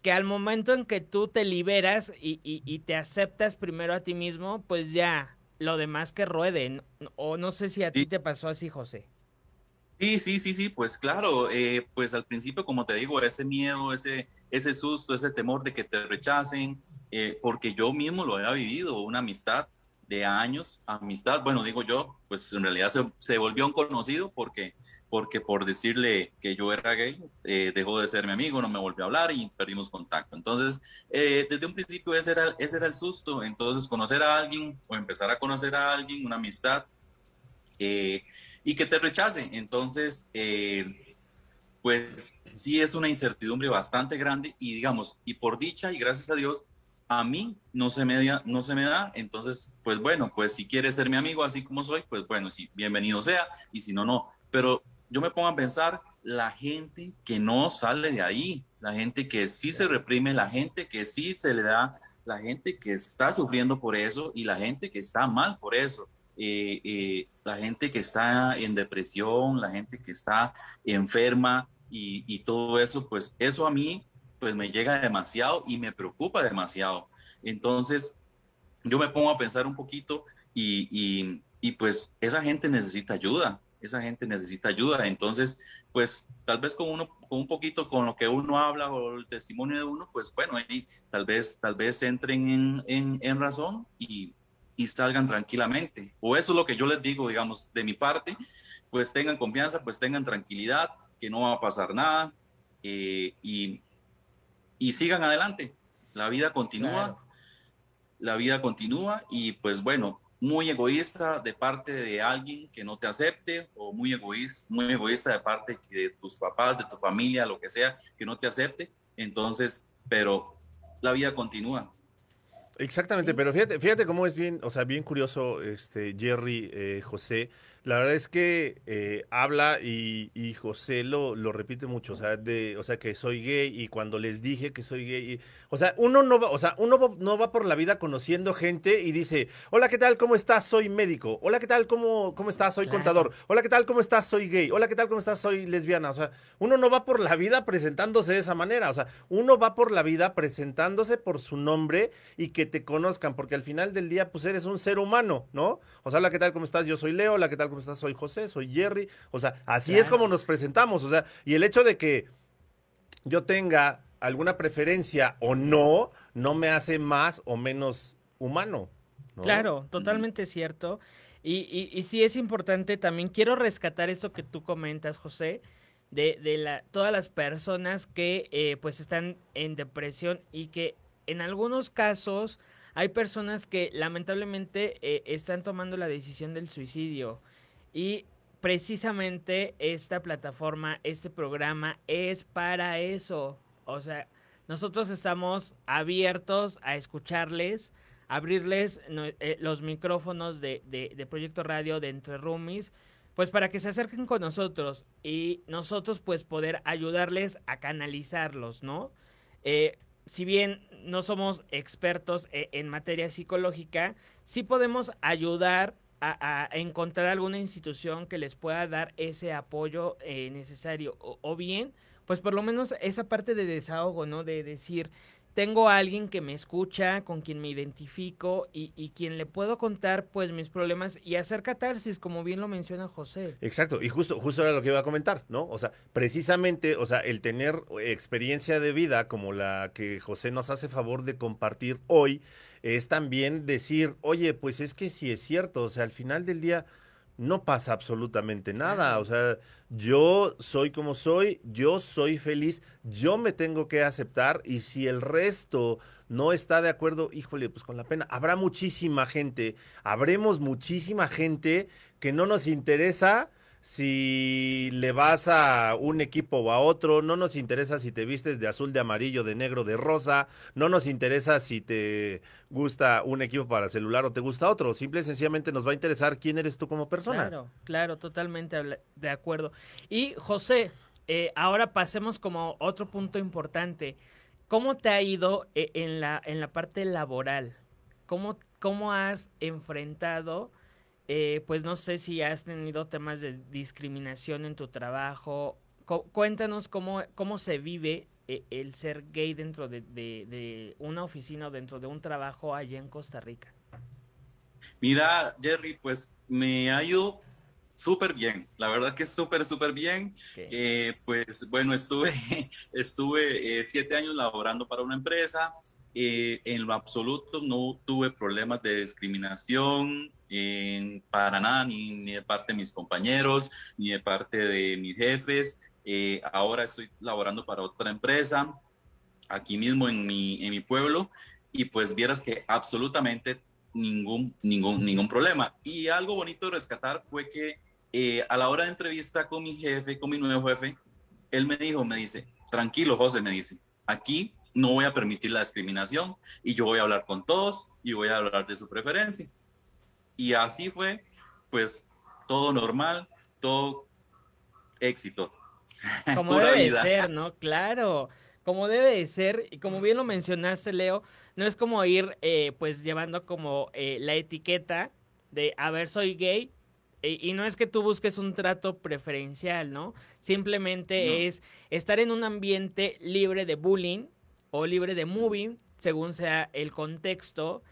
S2: que al momento en que tú te liberas y, te aceptas primero a ti mismo, pues ya lo demás que rueden. O no sé si a ti te pasó así, José.
S5: Sí, sí, sí, sí, pues claro, eh, pues al principio, como te digo, ese miedo, ese, ese susto, ese temor de que te rechacen, eh, porque yo mismo lo he vivido, una amistad de años, amistad, bueno, digo yo, pues en realidad se, volvió un conocido porque, porque por decirle que yo era gay, eh, dejó de ser mi amigo, no me volvió a hablar y perdimos contacto. Entonces, eh, desde un principio ese era, ese era el susto, entonces conocer a alguien o empezar a conocer a alguien, una amistad, eh, y que te rechace. Entonces, pues sí es una incertidumbre bastante grande y digamos, y por dicha y gracias a Dios, a mí no se, me da, no se me da, entonces, pues bueno, pues si quieres ser mi amigo así como soy, pues bueno, bienvenido sea, y si no, no. Pero yo me pongo a pensar la gente que no sale de ahí, la gente que sí se reprime, la gente que sí se le da, la gente que está sufriendo por eso y la gente que está mal por eso. Eh, eh, la gente que está en depresión, la gente que está enferma y todo eso, pues eso a mí pues me llega demasiado y me preocupa demasiado. Entonces, yo me pongo a pensar un poquito y, pues esa gente necesita ayuda, esa gente necesita ayuda. Entonces, pues tal vez con uno, con un poquito con lo que uno habla o el testimonio de uno, pues bueno, ahí tal vez, tal vez entren en, razón y, salgan tranquilamente. O eso es lo que yo les digo, digamos, de mi parte, pues tengan confianza, pues tengan tranquilidad, que no va a pasar nada. Eh, y, y sigan adelante. La vida continúa, la vida continúa y pues bueno, muy egoísta de parte de alguien que no te acepte o muy egoísta, muy egoísta de parte de tus papás, de tu familia, lo que sea, que no te acepte. Entonces, pero la vida continúa.
S4: Exactamente, pero fíjate, fíjate cómo es bien, o sea, bien curioso, este, Jerry, eh, José, la verdad es que eh, habla y, y José lo, lo, repite mucho, o sea, de, o sea, que soy gay y cuando les dije que soy gay, o sea, uno no va, o sea, uno no va por la vida conociendo gente y dice, hola, ¿qué tal? ¿Cómo estás? Soy médico. Hola, ¿qué tal? ¿Cómo, cómo estás? Soy contador. Hola, ¿qué tal? ¿Cómo estás? Soy gay. Hola, ¿qué tal? ¿Cómo estás? Soy lesbiana. O sea, uno no va por la vida presentándose de esa manera, o sea, uno va por la vida presentándose por su nombre y que te conozcan, porque al final del día, pues eres un ser humano, ¿no? O sea, hola, ¿qué tal? ¿Cómo estás? Yo soy Leo. Hola, ¿qué tal? Soy José, soy Jerry. O sea, así es como nos presentamos. O sea, y el hecho de que yo tenga alguna preferencia o no, no me hace más o menos humano. Claro,
S2: totalmente cierto. Y, y, sí es importante también, quiero rescatar eso que tú comentas, José, de, de la, todas las personas que eh, pues están en depresión y que en algunos casos hay personas que lamentablemente eh, están tomando la decisión del suicidio. Y precisamente esta plataforma, este programa es para eso. O sea, nosotros estamos abiertos a escucharles, abrirles eh, los micrófonos de, Proyecto Radio de Entre Rumis, pues para que se acerquen con nosotros y nosotros pues poder ayudarles a canalizarlos, ¿no? Eh, si bien no somos expertos eh, en materia psicológica, sí podemos ayudar a, encontrar alguna institución que les pueda dar ese apoyo eh, necesario o, o, bien pues por lo menos esa parte de desahogo, ¿no? De decir, tengo a alguien que me escucha, con quien me identifico y, quien le puedo contar pues mis problemas y hacer catarsis, como bien lo menciona José.
S4: Exacto, y justo, justo era lo que iba a comentar, ¿no? O sea, precisamente, o sea, el tener experiencia de vida como la que José nos hace favor de compartir hoy, es también decir, oye, pues es que si sí es cierto, o sea, al final del día no pasa absolutamente nada. O sea, yo soy como soy, yo soy feliz, yo me tengo que aceptar y si el resto no está de acuerdo, híjole, pues con la pena. Habrá muchísima gente, habremos muchísima gente que no nos interesa si le vas a un equipo o a otro, no nos interesa si te vistes de azul, de amarillo, de negro, de rosa, no nos interesa si te gusta un equipo para celular o te gusta otro, simple y sencillamente nos va a interesar quién eres tú como persona. Claro,
S2: claro, totalmente de acuerdo. Y José, eh, ahora pasemos como otro punto importante. ¿Cómo te ha ido eh, en la, en la parte laboral? ¿Cómo, cómo has enfrentado eh, pues no sé si has tenido temas de discriminación en tu trabajo. cuéntanos cómo, cómo se vive eh, el ser gay dentro de, una oficina o dentro de un trabajo allá en Costa Rica.
S5: Mira, Jerry, pues me ha ido súper bien, la verdad que súper, súper bien. Eh, pues bueno, estuve, estuve siete años laborando para una empresa, eh, en lo absoluto no tuve problemas de discriminación para nada, ni, de parte de mis compañeros, ni de parte de mis jefes. Eh, ahora estoy laborando para otra empresa, aquí mismo en mi, en mi pueblo, y pues vieras que absolutamente ningún, ningún, ningún problema. Y algo bonito de rescatar fue que eh, a la hora de entrevista con mi jefe, con mi nuevo jefe, él me dijo, me dice, tranquilo José, me dice, aquí no voy a permitir la discriminación y yo voy a hablar con todos y voy a hablar de su preferencia. Y así fue, pues todo normal, todo éxito.
S2: Como debe ser, ¿no? Claro, como debe de ser, y como bien lo mencionaste, Leo, no es como ir eh, pues llevando como eh, la etiqueta de, a ver, soy gay, eh, y no es que tú busques un trato preferencial, ¿no? Simplemente es estar en un ambiente libre de bullying, o libre de movie según sea el contexto,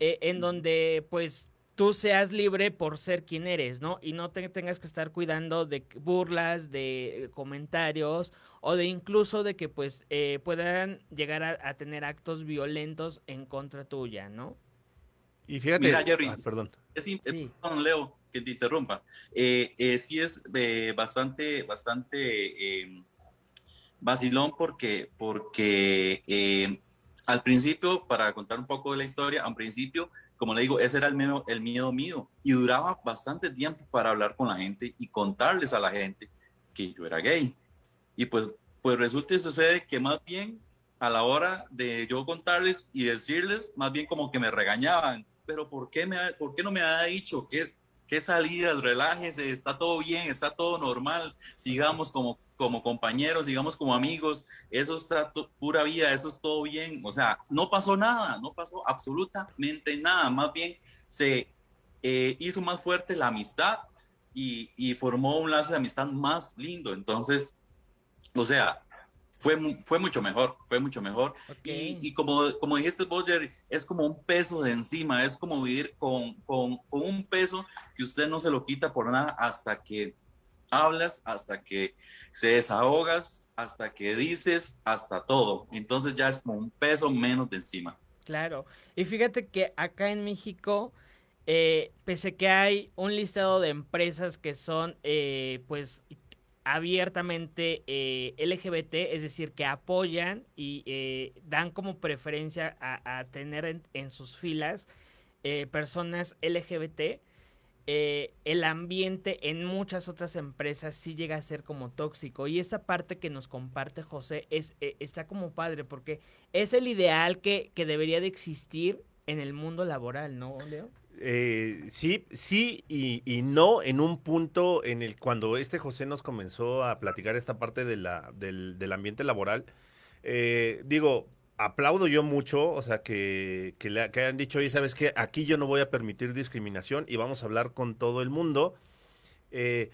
S2: eh, en donde pues tú seas libre por ser quien eres, ¿no? Y no tengas que estar cuidando de burlas, de eh, comentarios o de incluso de que pues eh, puedan llegar a, tener actos violentos en contra tuya, ¿no? Y fíjate, Jerry, ah,
S4: perdón.
S5: Leo, que te interrumpa. sí es bastante, bastante em, vacilón porque, porque eh, al principio, para contar un poco de la historia, al principio, como le digo, ese era el miedo, el miedo mío y duraba bastante tiempo para hablar con la gente y contarles a la gente que yo era gay. Y pues, pues resulta y sucede que más bien a la hora de yo contarles y decirles, más bien como que me regañaban, pero ¿por qué, me, por qué no me ha dicho que, que salidas, relájese, está todo bien, está todo normal, sigamos como como compañeros, digamos como amigos, eso está pura vida, eso es todo bien, o sea, no pasó nada, no pasó absolutamente nada, más bien se eh, hizo más fuerte la amistad y, formó un lazo de amistad más lindo, entonces, o sea, fue, fue mucho mejor, fue mucho mejor. Y, como, como dijiste, Boyer, es como un peso de encima, es como vivir con un peso que usted no se lo quita por nada hasta que hablas, hasta que se desahogas, hasta que dices, hasta todo. Entonces ya es como un peso menos de encima.
S2: Claro. Y fíjate que acá en México, eh, pese que hay un listado de empresas que son, eh, pues, abiertamente eh, LGBT, es decir, que apoyan y eh, dan como preferencia a, tener en, sus filas personas LGBT. Eh, el ambiente en muchas otras empresas sí llega a ser como tóxico. Y esa parte que nos comparte José es, e, está como padre, porque es el ideal que, debería de existir en el mundo laboral, ¿no, Leo?
S4: Eh, sí, sí y, no en un punto en el cuando este José nos comenzó a platicar esta parte la, del, del ambiente laboral. Eh, digo, aplaudo yo mucho, o sea, que, que, le, hayan dicho, oye, ¿sabes qué? Aquí yo no voy a permitir discriminación y vamos a hablar con todo el mundo. Eh,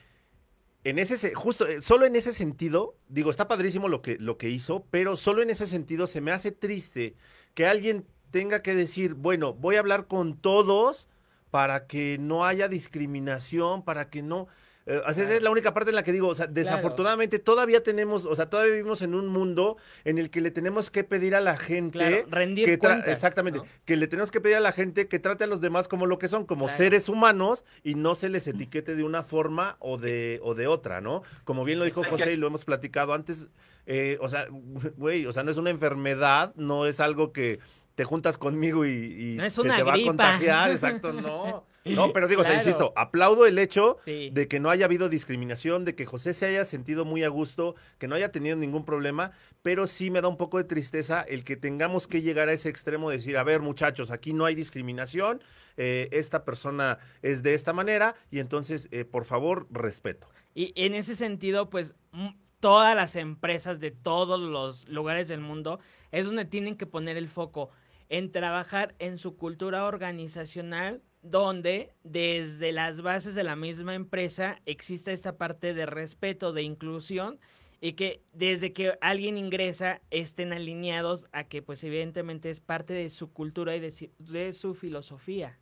S4: en ese, justo, eh, solo en ese sentido, digo, está padrísimo lo que, lo que hizo, pero solo en ese sentido se me hace triste que alguien tenga que decir, bueno, voy a hablar con todos para que no haya discriminación, para que no... Eh, esa es la única parte en la que digo, o sea, desafortunadamente todavía tenemos, o sea, todavía vivimos en un mundo en el que le tenemos que pedir a la gente. que Exactamente. Que le tenemos que pedir a la gente que trate a los demás como lo que son, como seres humanos y no se les etiquete de una forma o de, o de otra, ¿no? Como bien lo dijo José y lo hemos platicado antes. Eh, o sea, güey, o sea, no es una enfermedad, no es algo que te juntas conmigo y, no se te va a contagiar, exacto, no. No, pero digo, insisto, aplaudo el hecho de que no haya habido discriminación, de que José se haya sentido muy a gusto, que no haya tenido ningún problema, pero sí me da un poco de tristeza el que tengamos que llegar a ese extremo de decir, a ver muchachos, aquí no hay discriminación, eh, esta persona es de esta manera y entonces, eh, por favor, respeto.
S2: Y en ese sentido, pues todas las empresas de todos los lugares del mundo es donde tienen que poner el foco en trabajar en su cultura organizacional donde desde las bases de la misma empresa exista esta parte de respeto, de inclusión y que desde que alguien ingresa estén alineados a que pues evidentemente es parte de su cultura y de, de su filosofía.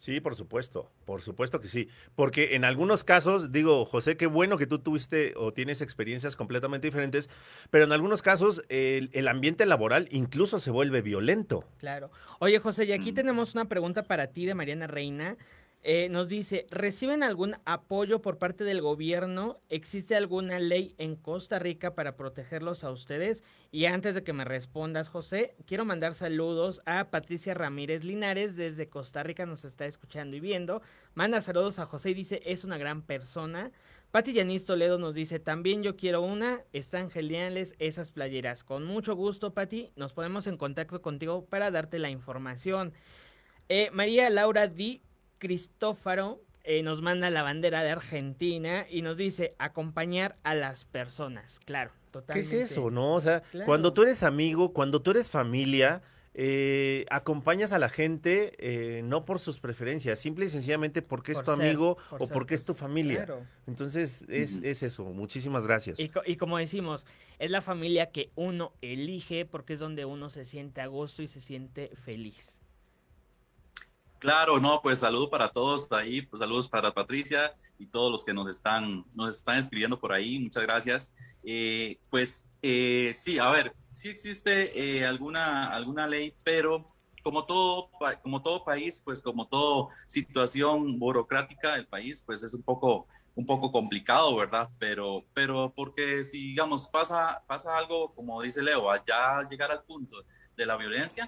S4: Sí, por supuesto, por supuesto que sí. Porque en algunos casos, digo, José, qué bueno que tú tuviste o tienes experiencias completamente diferentes, pero en algunos casos el, ambiente laboral incluso se vuelve violento.
S2: Claro. Oye, José, y aquí mm. tenemos una pregunta para ti de Mariana Reina. Eh, nos dice, ¿reciben algún apoyo por parte del gobierno? ¿Existe alguna ley en Costa Rica para protegerlos a ustedes? Y antes de que me respondas, José, quiero mandar saludos a Patricia Ramírez Linares desde Costa Rica, nos está escuchando y viendo. Manda saludos a José y dice, es una gran persona. Pati Yanis Toledo nos dice, también yo quiero una, están geniales esas playeras. Con mucho gusto, Pati, nos ponemos en contacto contigo para darte la información. Eh, María Laura Di Cristófaro eh, nos manda la bandera de Argentina y nos dice acompañar a las personas, claro, totalmente. ¿Qué es eso,
S4: no? O sea, cuando tú eres amigo, cuando tú eres familia, eh, acompañas a la gente eh, no por sus preferencias, simple y sencillamente porque es tu amigo o porque es tu familia. Entonces, es, eso. Muchísimas gracias. Y,
S2: y, como decimos, es la familia que uno elige porque es donde uno se siente a gusto y se siente feliz.
S5: Claro, no, pues saludo para todos ahí, pues, saludos para Patricia y todos los que nos están, nos están escribiendo por ahí, muchas gracias. Eh, pues eh, sí, a ver, sí existe eh, alguna, alguna ley, pero como todo, como todo país, pues como toda situación burocrática del país, pues es un poco, un poco complicado, ¿verdad? Pero, pero porque si, digamos, pasa, pasa algo, como dice Leo, allá llegar al punto de la violencia,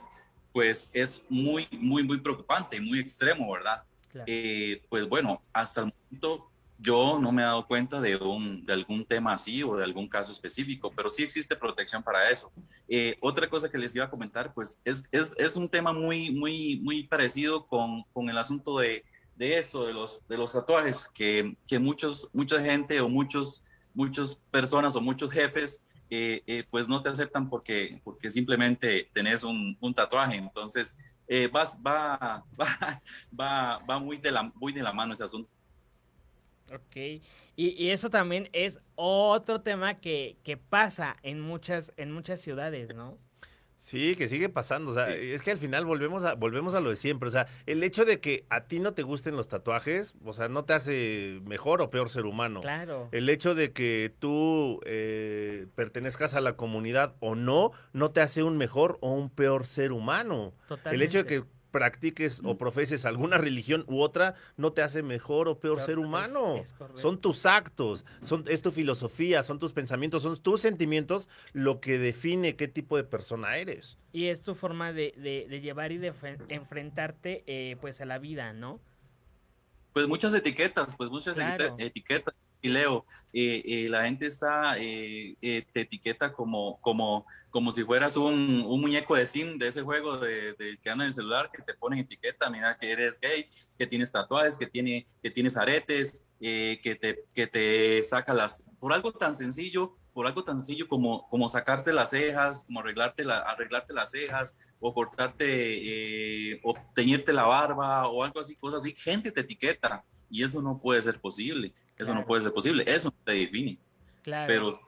S5: pues es muy, muy, muy preocupante, muy extremo, ¿verdad? Eh, pues bueno, hasta el momento yo no me he dado cuenta de, de algún tema así o de algún caso específico, pero sí existe protección para eso. Eh, otra cosa que les iba a comentar, pues es, un tema muy, muy, muy parecido con, el asunto de, eso, de los, de los tatuajes, que, que muchos, mucha gente o muchos, muchas personas o muchos jefes eh, eh, pues no te aceptan porque, porque simplemente tenés un, un tatuaje. Entonces, eh, vas, va, va, va, va, muy, de la, muy de la mano ese asunto.
S2: Ok, y, y eso también es otro tema que, que pasa en muchas, en muchas ciudades, ¿no?
S4: Sí, que sigue pasando. O sea, es que al final volvemos a, volvemos a lo de siempre. O sea, el hecho de que a ti no te gusten los tatuajes, o sea, no te hace mejor o peor ser humano. Claro. El hecho de que tú eh, pertenezcas a la comunidad o no, no te hace un mejor o un peor ser humano. Totalmente. El hecho de que practiques o mm. profeses alguna religión u otra, no te hace mejor o peor ser humano. son tus actos, son, es tu filosofía, son tus pensamientos, son tus sentimientos lo que define qué tipo de persona eres.
S2: Y es tu forma de, de, llevar y de enfrentarte eh, pues a la vida, ¿no?
S4: Pues muchas etiquetas, pues muchas
S5: etiquetas y Leo, la gente está, eh, eh, te etiqueta como, como, como si fueras un, un muñeco de sim de ese juego de, que anda en el celular, que te ponen etiqueta, mira que eres gay, que tienes tatuajes, que, tiene, que tienes aretes, eh, que, te, que te saca las... Por algo tan sencillo, por algo tan sencillo como, como sacarte las cejas, como arreglarte, la, arreglarte las cejas, o cortarte, o teñirte la barba, o algo así, cosas así, gente te etiqueta y eso no puede ser posible. Eso no puede ser posible, eso no te define. Claro. Pero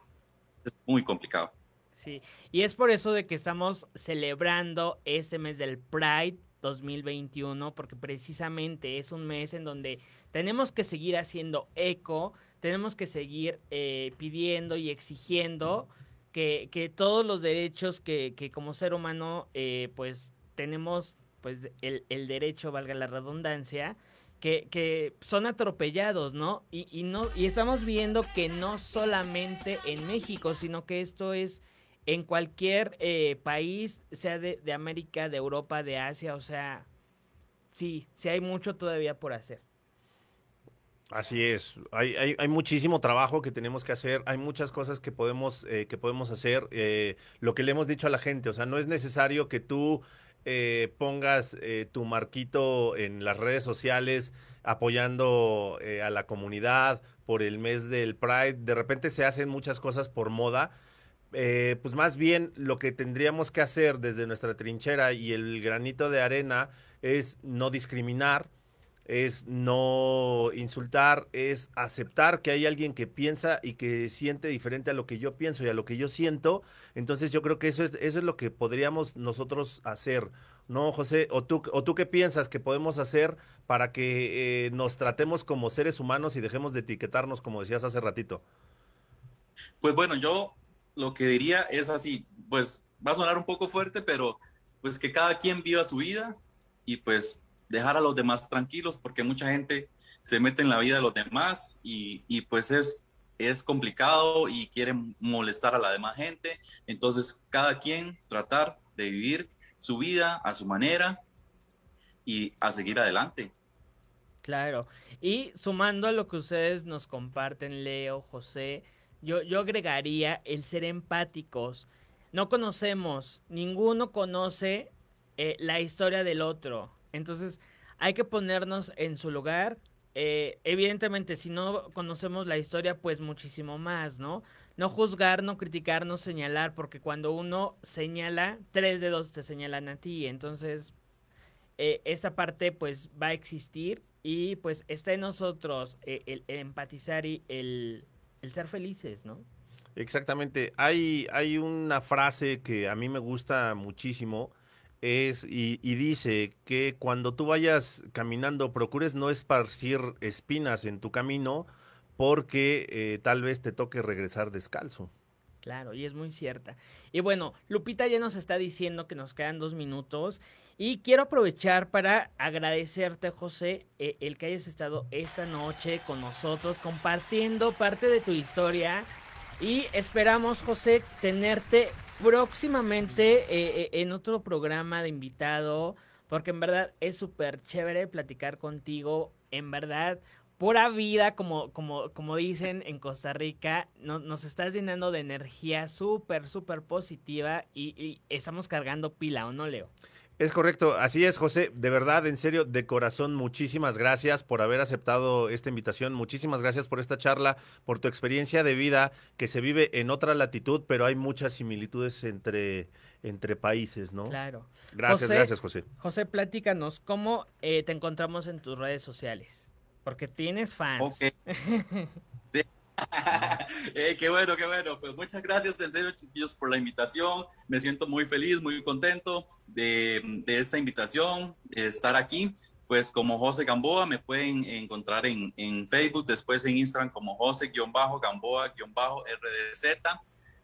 S5: es muy complicado.
S2: Sí, y es por eso de que estamos celebrando este mes del Pride 2021, porque precisamente es un mes en donde tenemos que seguir haciendo eco, tenemos que seguir eh, pidiendo y exigiendo que, que, todos los derechos que, como ser humano eh, pues tenemos pues el, el, derecho, valga la redundancia, que, son atropellados, ¿no? Y, ¿no? y estamos viendo que no solamente en México, sino que esto es en cualquier eh, país, sea de, América, de Europa, de Asia, o sea, sí, sí hay mucho todavía por hacer.
S4: Así es, hay, muchísimo trabajo que tenemos que hacer, hay muchas cosas que podemos, eh, que podemos hacer, eh, lo que le hemos dicho a la gente, o sea, no es necesario que tú eh, pongas eh, tu marquito en las redes sociales apoyando eh, a la comunidad por el mes del Pride. De repente se hacen muchas cosas por moda. pues más bien lo que tendríamos que hacer desde nuestra trinchera y el granito de arena es no discriminar, es no insultar, es aceptar que hay alguien que piensa y que siente diferente a lo que yo pienso y a lo que yo siento. Entonces yo creo que eso es, eso es lo que podríamos nosotros hacer. ¿no, José? ¿O tú, o tú qué piensas que podemos hacer para que eh, nos tratemos como seres humanos y dejemos de etiquetarnos, como decías hace ratito?
S5: Pues bueno, yo lo que diría es así, pues va a sonar un poco fuerte, pero pues que cada quien viva su vida y pues dejar a los demás tranquilos, porque mucha gente se mete en la vida de los demás y, pues es, es complicado y quieren molestar a la demás gente. Entonces, cada quien tratar de vivir su vida a su manera y a seguir adelante.
S2: Claro. Y sumando a lo que ustedes nos comparten, Leo, José, yo, agregaría el ser empáticos. No conocemos, ninguno conoce eh, la historia del otro. Entonces, hay que ponernos en su lugar. Eh, evidentemente, si no conocemos la historia, pues muchísimo más, ¿no? No juzgar, no criticar, no señalar, porque cuando uno señala, tres dedos te señalan a ti. Entonces, eh, esta parte pues va a existir y pues está en nosotros eh, el, empatizar y el, el, ser felices, ¿no?
S4: Exactamente. Hay, hay una frase que a mí me gusta muchísimo es y, dice que cuando tú vayas caminando procures no esparcir espinas en tu camino porque eh, tal vez te toque regresar descalzo.
S2: Claro, y es muy cierta. Y bueno, Lupita ya nos está diciendo que nos quedan dos minutos y quiero aprovechar para agradecerte, José, eh, el que hayas estado esta noche con nosotros compartiendo parte de tu historia. Y esperamos, José, tenerte próximamente eh, eh, en otro programa de invitado, porque en verdad es súper chévere platicar contigo, en verdad. Pura vida, como, como, como dicen en Costa Rica, nos estás llenando de energía súper, súper positiva y estamos cargando pila, ¿o no, Leo?
S4: Es correcto, así es, José. De verdad, en serio, de corazón, muchísimas gracias por haber aceptado esta invitación. Muchísimas gracias por esta charla, por tu experiencia de vida que se vive en otra latitud, pero hay muchas similitudes entre, entre países, ¿no? Claro. Gracias, gracias, José.
S2: José, platícanos, ¿cómo eh, te encontramos en tus redes sociales? Porque tienes fans.
S5: Eh, qué bueno, qué bueno. Pues muchas gracias, en serio, chiquillos, por la invitación. Me siento muy feliz, muy contento de, esta invitación, de estar aquí. Pues como José Gamboa, me pueden encontrar en, Facebook, después en Instagram como José-Gamboa-RDZ.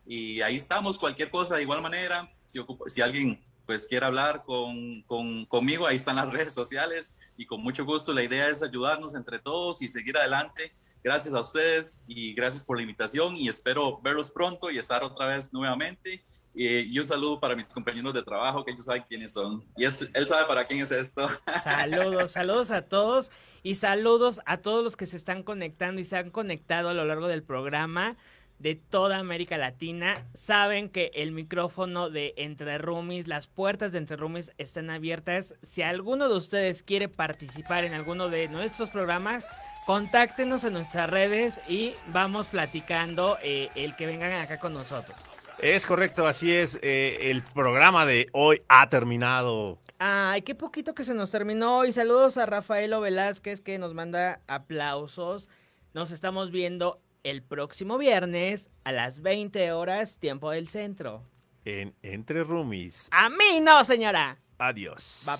S5: Y ahí estamos, cualquier cosa, de igual manera, si, alguien pues quiere hablar conmigo, ahí están las redes sociales y con mucho gusto la idea es ayudarnos entre todos y seguir adelante gracias a ustedes y gracias por la invitación y espero verlos pronto y estar otra vez nuevamente. Eh, y un saludo para mis compañeros de trabajo, que ellos saben quiénes son. Y él sabe para quién es esto.
S2: Saludos, saludos a todos y saludos a todos los que se están conectando y se han conectado a lo largo del programa de toda América Latina. Saben que el micrófono de Entre Rumis, las puertas de Entre Rumis están abiertas. Si alguno de ustedes quiere participar en alguno de nuestros programas, contáctenos en nuestras redes y vamos platicando eh, el que vengan acá con nosotros.
S4: Es correcto, así es. Eh, el programa de hoy ha terminado.
S2: Ay, qué poquito que se nos terminó. Y saludos a Rafaelo Velázquez que nos manda aplausos. Nos estamos viendo el próximo viernes a las 20 horas, tiempo del centro.
S4: En Entre Rumis.
S2: A mí no, señora.
S4: Adiós.
S2: Bye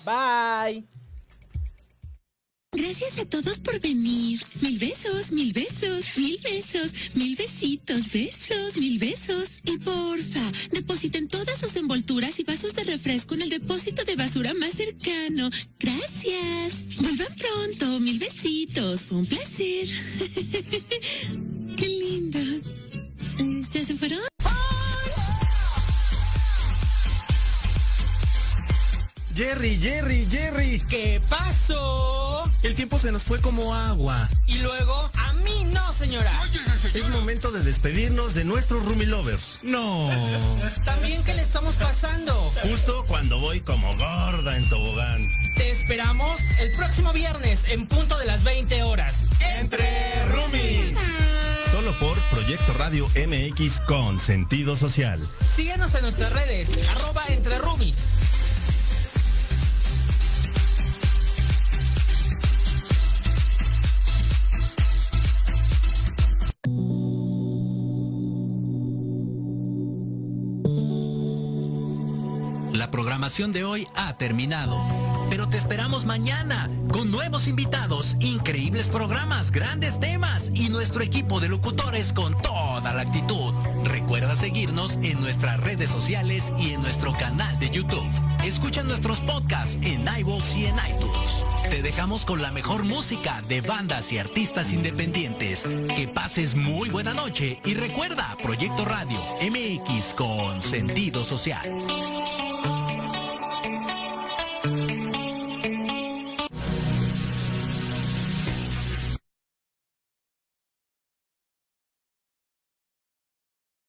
S2: bye. Gracias a todos por venir. Mil besos, mil
S1: besos, mil besos, mil besitos, besos, mil besos. Y porfa, depositen todas sus envolturas y vasos de refresco en el depósito de basura más cercano. Gracias. Vuelvan pronto, mil besitos. Fue un placer. Qué lindo. Eh, ¿Ya se fueron? Jerry, Jerry, Jerry,
S2: ¿qué pasó? El tiempo se nos fue como agua. Y luego, a mí no, señora.
S4: Es momento de despedirnos de nuestros roomie lovers. No.
S2: También, que le estamos pasando?
S4: Justo cuando voy como gorda en tobogán.
S2: Te esperamos el próximo viernes en punto de las 20 horas. Entre roomies.
S4: Solo por Proyecto Radio MX con sentido social.
S2: Síguenos en nuestras redes, arroba entre roomies.
S1: de hoy ha terminado. Pero te esperamos mañana con nuevos invitados, increíbles programas, grandes temas y nuestro equipo de locutores con toda la actitud. Recuerda seguirnos en nuestras redes sociales y en nuestro canal de YouTube. Escucha nuestros podcasts en iVoox y en iTunes. Te dejamos con la mejor música de bandas y artistas independientes. Que pases muy buena noche y recuerda Proyecto Radio MX con sentido social.